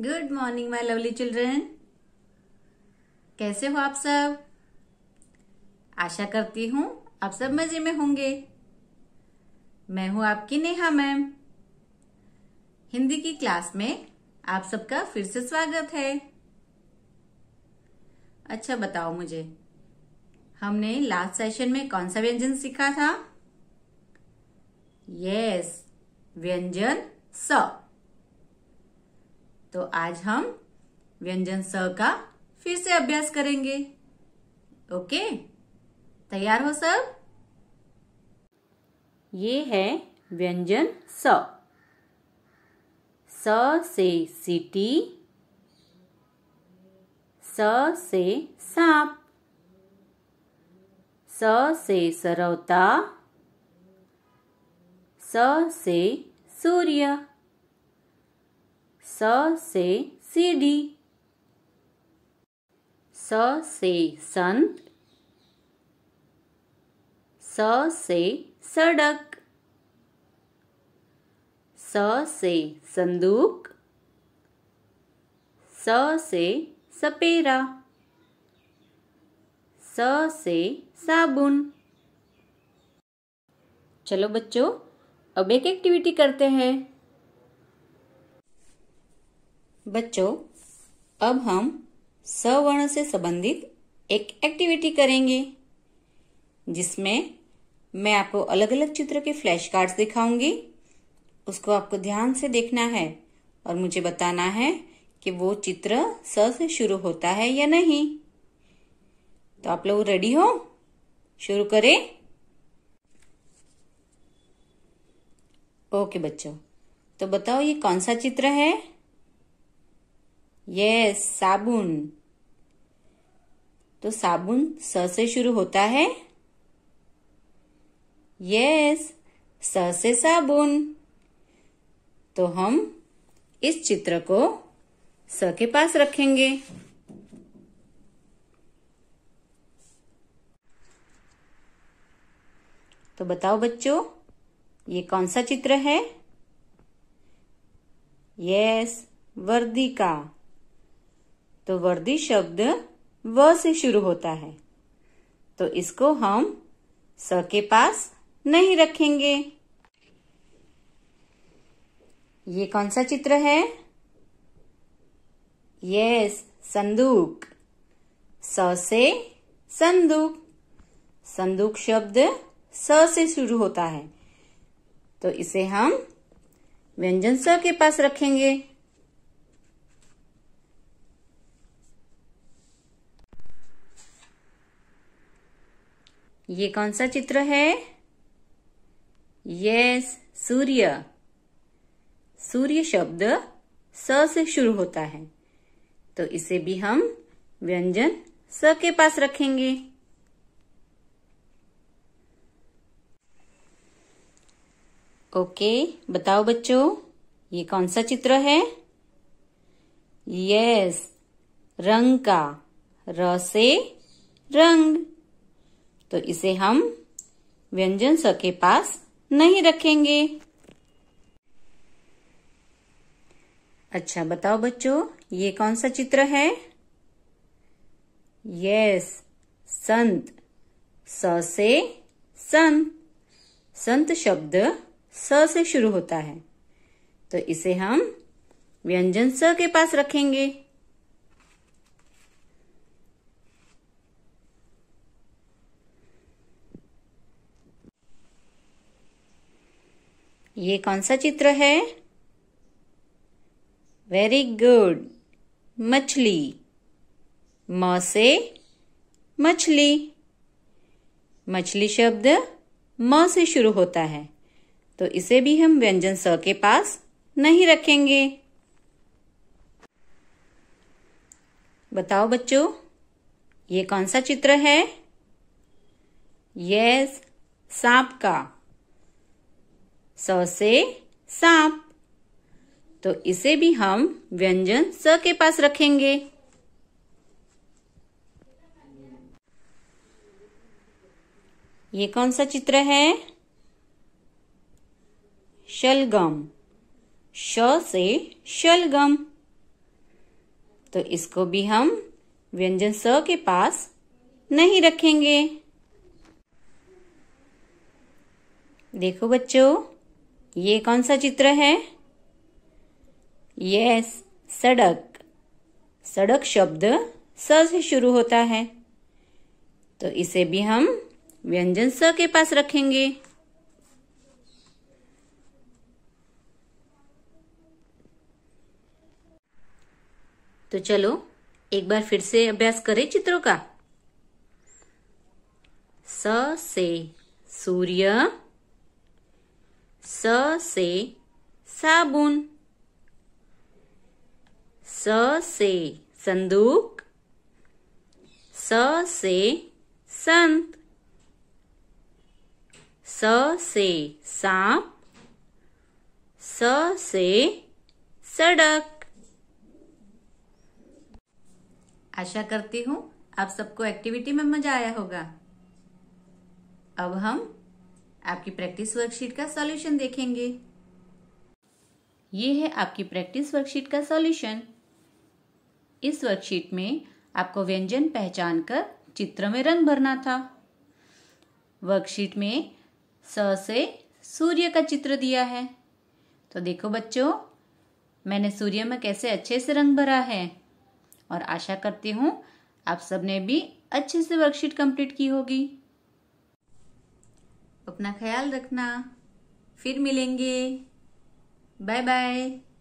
good morning my lovely children कैसे हो आप सब आशा करती हूँ आप सब मजे में होंगे मैं हूँ आपकी नेहा मैम हिंदी की क्लास में आप सबका फिर से स्वागत है अच्छा बताओ मुझे हमने लास्ट सेशन में कौन सा व्यंजन सीखा था यस व्यंजन स तो आज हम व्यंजन स का फिर से अभ्यास करेंगे ओके तैयार हो सब ये है व्यंजन स स से सिटी स से सांप स से सरवता स से सूर्य स से सीढ़ी स से संत स से सड़क स से संदूक स से सपेरा स से साबुन चलो बच्चों अब एक एक्टिविटी करते हैं बच्चों अब हम सवर्ण से संबंधित एक एक्टिविटी करेंगे जिसमें मैं आपको अलग अलग चित्र के फ्लैश कार्ड्स दिखाऊंगी उसको आपको ध्यान से देखना है और मुझे बताना है कि वो चित्र स से शुरू होता है या नहीं तो आप लोग रेडी हो शुरू करें ओके बच्चों तो बताओ ये कौन सा चित्र है यस साबुन तो साबुन स से शुरू होता है यस स से साबुन तो हम इस चित्र को स के पास रखेंगे तो बताओ बच्चों ये कौन सा चित्र है यस वर्दी का तो वर्दी शब्द व से शुरू होता है तो इसको हम स के पास नहीं रखेंगे ये कौन सा चित्र है यस संदूक स से संदूक संदूक शब्द स से शुरू होता है तो इसे हम व्यंजन स के पास रखेंगे ये कौन सा चित्र है यस सूर्य सूर्य शब्द स से शुरू होता है तो इसे भी हम व्यंजन स के पास रखेंगे ओके बताओ बच्चों ये कौन सा चित्र है यस रंग का र से रंग तो इसे हम व्यंजन स के पास नहीं रखेंगे अच्छा बताओ बच्चों ये कौन सा चित्र है यस संत स से संत संत शब्द स से शुरू होता है तो इसे हम व्यंजन स के पास रखेंगे ये कौन सा चित्र है वेरी गुड मछली म से मछली मछली शब्द म से शुरू होता है तो इसे भी हम व्यंजन स के पास नहीं रखेंगे बताओ बच्चों ये कौन सा चित्र है यस सांप का स से सांप तो इसे भी हम व्यंजन स के पास रखेंगे ये कौन सा चित्र है शलगम श से शलगम तो इसको भी हम व्यंजन स के पास नहीं रखेंगे देखो बच्चों ये कौन सा चित्र है यस सड़क सड़क शब्द स से शुरू होता है तो इसे भी हम व्यंजन स के पास रखेंगे तो चलो एक बार फिर से अभ्यास करें चित्रों का स से सूर्य स से साबुन स से संदूक स से संत स से सांप स से सड़क आशा करती हूँ आप सबको एक्टिविटी में मजा आया होगा अब हम आपकी प्रैक्टिस वर्कशीट का सॉल्यूशन देखेंगे ये है आपकी प्रैक्टिस वर्कशीट का सॉल्यूशन इस वर्कशीट में आपको व्यंजन पहचान कर चित्र में रंग भरना था वर्कशीट में स से सूर्य का चित्र दिया है तो देखो बच्चों मैंने सूर्य में कैसे अच्छे से रंग भरा है और आशा करती हूँ आप सबने भी अच्छे से वर्कशीट कंप्लीट की होगी अपना ख्याल रखना फिर मिलेंगे बाय बाय